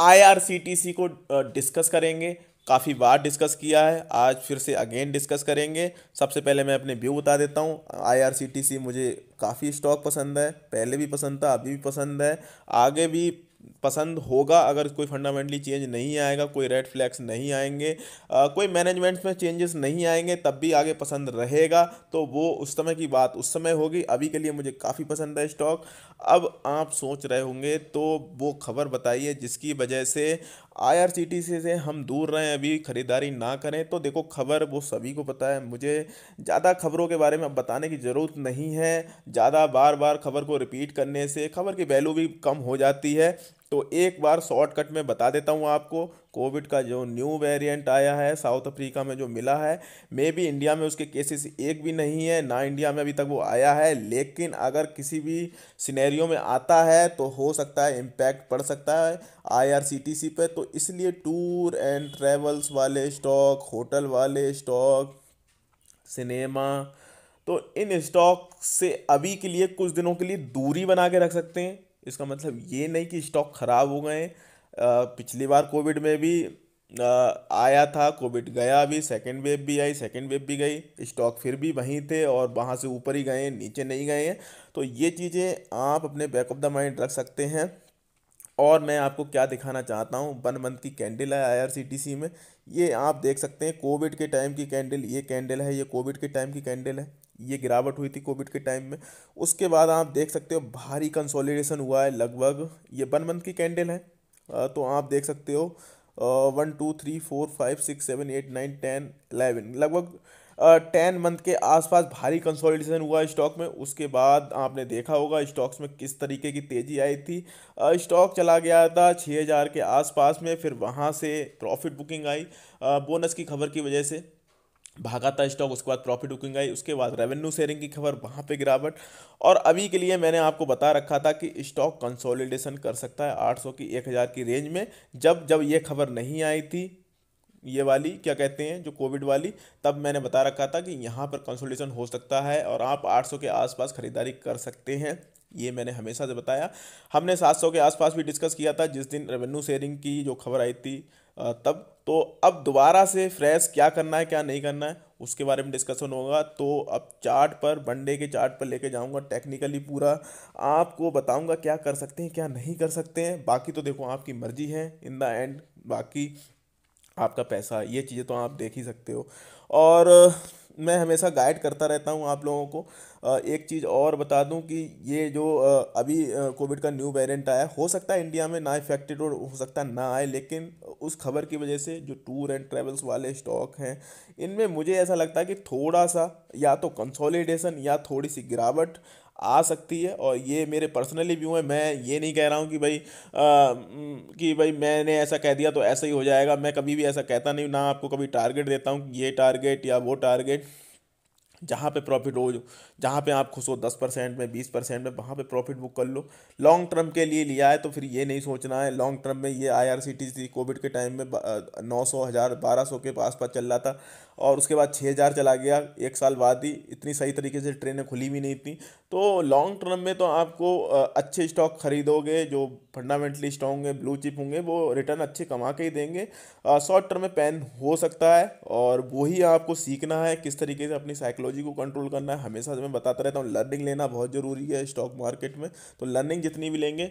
IRCTC को discuss करेंगे काफ़ी बार डिस्कस किया है आज फिर से अगेन डिस्कस करेंगे सबसे पहले मैं अपने व्यू बता देता हूँ आईआरसीटीसी मुझे काफ़ी स्टॉक पसंद है पहले भी पसंद था अभी भी पसंद है आगे भी पसंद होगा अगर कोई फंडामेंटली चेंज नहीं आएगा कोई रेड फ्लैग्स नहीं आएंगे आ, कोई मैनेजमेंट में चेंजेस नहीं आएंगे तब भी आगे पसंद रहेगा तो वो उस समय की बात उस समय होगी अभी के लिए मुझे काफ़ी पसंद है स्टॉक अब आप सोच रहे होंगे तो वो खबर बताइए जिसकी वजह से आई से हम दूर रहें अभी ख़रीदारी ना करें तो देखो खबर वो सभी को पता है मुझे ज़्यादा खबरों के बारे में बताने की ज़रूरत नहीं है ज़्यादा बार बार खबर को रिपीट करने से खबर की वैल्यू भी कम हो जाती है तो एक बार शॉर्टकट में बता देता हूँ आपको कोविड का जो न्यू वेरिएंट आया है साउथ अफ्रीका में जो मिला है मे भी इंडिया में उसके केसेस एक भी नहीं है ना इंडिया में अभी तक वो आया है लेकिन अगर किसी भी सिनेरियो में आता है तो हो सकता है इम्पैक्ट पड़ सकता है आईआरसीटीसी पे तो इसलिए टूर एंड ट्रेवल्स वाले स्टॉक होटल वाले स्टॉक सिनेमा तो इन स्टॉक से अभी के लिए कुछ दिनों के लिए दूरी बना के रख सकते हैं इसका मतलब ये नहीं कि स्टॉक ख़राब हो गए पिछली बार कोविड में भी आया था कोविड गया भी सेकेंड वेव भी आई सेकेंड वेव भी गई स्टॉक फिर भी वहीं थे और वहाँ से ऊपर ही गए नीचे नहीं गए हैं तो ये चीज़ें आप अपने बैक ऑफ द माइंड रख सकते हैं और मैं आपको क्या दिखाना चाहता हूँ वन मंथ की कैंडल है आईआरसीटीसी में ये आप देख सकते हैं कोविड के टाइम की कैंडल ये कैंडल है ये कोविड के टाइम की कैंडल है ये गिरावट हुई थी कोविड के टाइम में उसके बाद आप देख सकते हो भारी कंसोलिडेशन हुआ है लगभग ये वन मंथ की कैंडल है तो आप देख सकते हो one two three four five six seven eight nine ten eleven लगभग टेन मंथ के आसपास भारी कंसोलिडेशन हुआ स्टॉक में उसके बाद आपने देखा होगा स्टॉक्स में किस तरीके की तेज़ी आई थी स्टॉक चला गया था छः हज़ार के आसपास में फिर वहाँ से प्रॉफिट बुकिंग आई बोनस की खबर की वजह से भागा था स्टॉक उसके बाद प्रॉफिट बुकिंग आई उसके बाद रेवेन्यू शेयरिंग की खबर वहाँ पे गिरावट और अभी के लिए मैंने आपको बता रखा था कि स्टॉक कंसोलिडेशन कर सकता है 800 की 1000 की रेंज में जब जब ये खबर नहीं आई थी ये वाली क्या कहते हैं जो कोविड वाली तब मैंने बता रखा था कि यहाँ पर कंसोलिडेशन हो सकता है और आप आठ के आसपास ख़रीदारी कर सकते हैं ये मैंने हमेशा से बताया हमने सात के आसपास भी डिस्कस किया था जिस दिन रेवेन्यू शेयरिंग की जो खबर आई थी तब तो अब दोबारा से फ्रेश क्या करना है क्या नहीं करना है उसके बारे में डिस्कशन होगा तो अब चार्ट पर वनडे के चार्ट पर लेके जाऊंगा टेक्निकली पूरा आपको बताऊंगा क्या कर सकते हैं क्या नहीं कर सकते हैं बाकी तो देखो आपकी मर्जी है इन द एंड बाकी आपका पैसा ये चीज़ें तो आप देख ही सकते हो और मैं हमेशा गाइड करता रहता हूँ आप लोगों को एक चीज़ और बता दूँ कि ये जो अभी कोविड का न्यू वेरिएंट आया हो सकता है इंडिया में ना इफेक्टेड और हो सकता है ना आए लेकिन उस खबर की वजह से जो टूर एंड ट्रेवल्स वाले स्टॉक हैं इनमें मुझे ऐसा लगता है कि थोड़ा सा या तो कंसोलिडेशन या थोड़ी सी गिरावट आ सकती है और ये मेरे पर्सनली व्यू है मैं ये नहीं कह रहा हूँ कि भाई आ, कि भाई मैंने ऐसा कह दिया तो ऐसा ही हो जाएगा मैं कभी भी ऐसा कहता नहीं ना आपको कभी टारगेट देता हूँ ये टारगेट या वो टारगेट जहाँ पे प्रॉफिट हो जहाँ पे आप खुश हो दस परसेंट में बीस परसेंट में वहाँ पे प्रॉफिट बुक कर लो लॉन्ग टर्म के लिए लिया है तो फिर ये नहीं सोचना है लॉन्ग टर्म में ये आई आर सी टी थी कोविड के टाइम में नौ सौ हज़ार बारह सौ के पास पास चल रहा था और उसके बाद छः हज़ार चला गया एक साल बाद ही इतनी सही तरीके से ट्रेनें खुली भी नहीं थी तो लॉन्ग टर्म में तो आपको अच्छे स्टॉक खरीदोगे जो फंडामेंटली स्टॉक होंगे ब्लू चिप होंगे वो रिटर्न अच्छे कमा के ही देंगे शॉर्ट टर्म में पैन हो सकता है और वही आपको सीखना है किस तरीके से अपनी साइकिल साइकोलॉजी को कंट्रोल करना है हमेशा मैं बताता रहता हूँ लर्निंग लेना बहुत ज़रूरी है स्टॉक मार्केट में तो लर्निंग जितनी भी लेंगे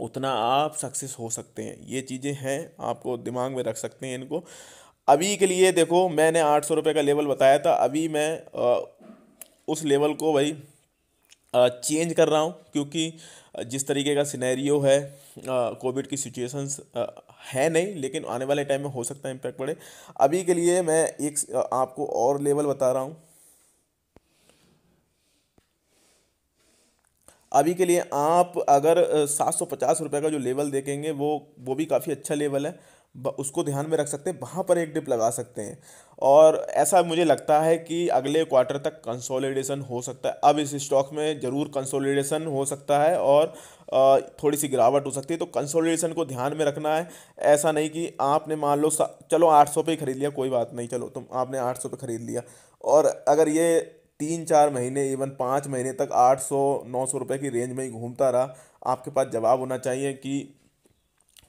उतना आप सक्सेस हो सकते हैं ये चीज़ें हैं आपको दिमाग में रख सकते हैं इनको अभी के लिए देखो मैंने आठ सौ रुपये का लेवल बताया था अभी मैं आ, उस लेवल को भाई चेंज कर रहा हूँ क्योंकि जिस तरीके का सिनेरियो है कोविड की सिचुएशंस है नहीं लेकिन आने वाले टाइम में हो सकता है इम्पैक्ट पड़े अभी के लिए मैं एक आपको और लेवल बता रहा हूँ अभी के लिए आप अगर सात सौ पचास रुपये का जो लेवल देखेंगे वो वो भी काफ़ी अच्छा लेवल है उसको ध्यान में रख सकते हैं वहाँ पर एक डिप लगा सकते हैं और ऐसा मुझे लगता है कि अगले क्वार्टर तक कंसोलिडेशन हो सकता है अब इस स्टॉक में ज़रूर कंसोलिडेशन हो सकता है और थोड़ी सी गिरावट हो सकती है तो कंसोलिडेशन को ध्यान में रखना है ऐसा नहीं कि आपने मान लो चलो आठ सौ पे ही ख़रीद लिया कोई बात नहीं चलो तुम तो आपने आठ सौ पे ख़रीद लिया और अगर ये तीन चार महीने इवन पाँच महीने तक आठ सौ नौ सौ रुपये की रेंज में ही घूमता रहा आपके पास जवाब होना चाहिए कि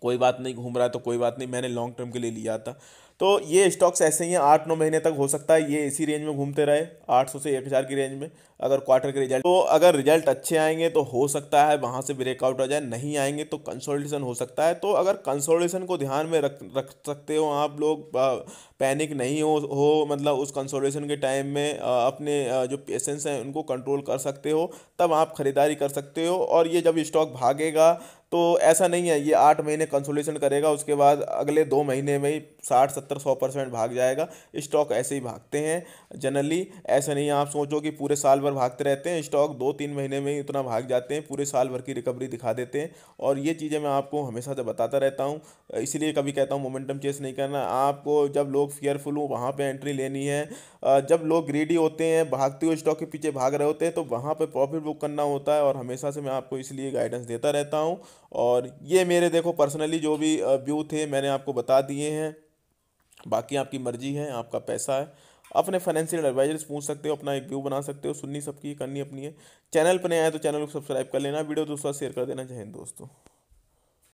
कोई बात नहीं घूम रहा है तो कोई बात नहीं मैंने लॉन्ग टर्म के लिए लिया था तो ये स्टॉक्स ऐसे ही हैं आठ नौ महीने तक हो सकता है ये इसी रेंज में घूमते रहे आठ सौ से एक हज़ार की रेंज में अगर क्वार्टर के रिजल्ट तो अगर रिजल्ट अच्छे आएंगे तो हो सकता है वहाँ से ब्रेकआउट आ जाए नहीं आएंगे तो कंसोलिडेशन हो सकता है तो अगर कंसोलिडेशन को ध्यान में रख रख सकते हो आप लोग पैनिक नहीं हो हो मतलब उस कंसोलिडेशन के टाइम में अपने जो पेशेंस हैं उनको कंट्रोल कर सकते हो तब आप ख़रीदारी कर सकते हो और ये जब स्टॉक भागेगा तो ऐसा नहीं है ये आठ महीने कंसोलेशन करेगा उसके बाद अगले दो महीने में ही साठ सत्तर सौ परसेंट भाग जाएगा स्टॉक ऐसे ही भागते हैं जनरली ऐसा नहीं है आप सोचो कि पूरे साल भर भागते रहते हैं स्टॉक दो तीन महीने में ही उतना भाग जाते हैं पूरे साल भर की रिकवरी दिखा देते हैं और ये चीज़ें मैं आपको हमेशा से बताता रहता हूँ इसलिए कभी कहता हूँ मोमेंटम चेस नहीं करना आपको जब लोग फियरफुल हों वहाँ पर एंट्री लेनी है जब लोग ग्रीडी होते हैं भागते हुए स्टॉक के पीछे भाग रहे होते हैं तो वहाँ पर प्रॉफिट बुक करना होता है और हमेशा से मैं आपको इसलिए गाइडेंस देता रहता हूँ और ये मेरे देखो पर्सनली जो भी व्यू थे मैंने आपको बता दिए हैं बाकी आपकी मर्जी है आपका पैसा है अपने फाइनेंशियल एडवाइजर से पूछ सकते हो अपना एक व्यू बना सकते हो सुननी सबकी करनी अपनी है चैनल पर नहीं आए तो चैनल को सब्सक्राइब कर लेना वीडियो दोस्तों शेयर कर देना चाहें दोस्तों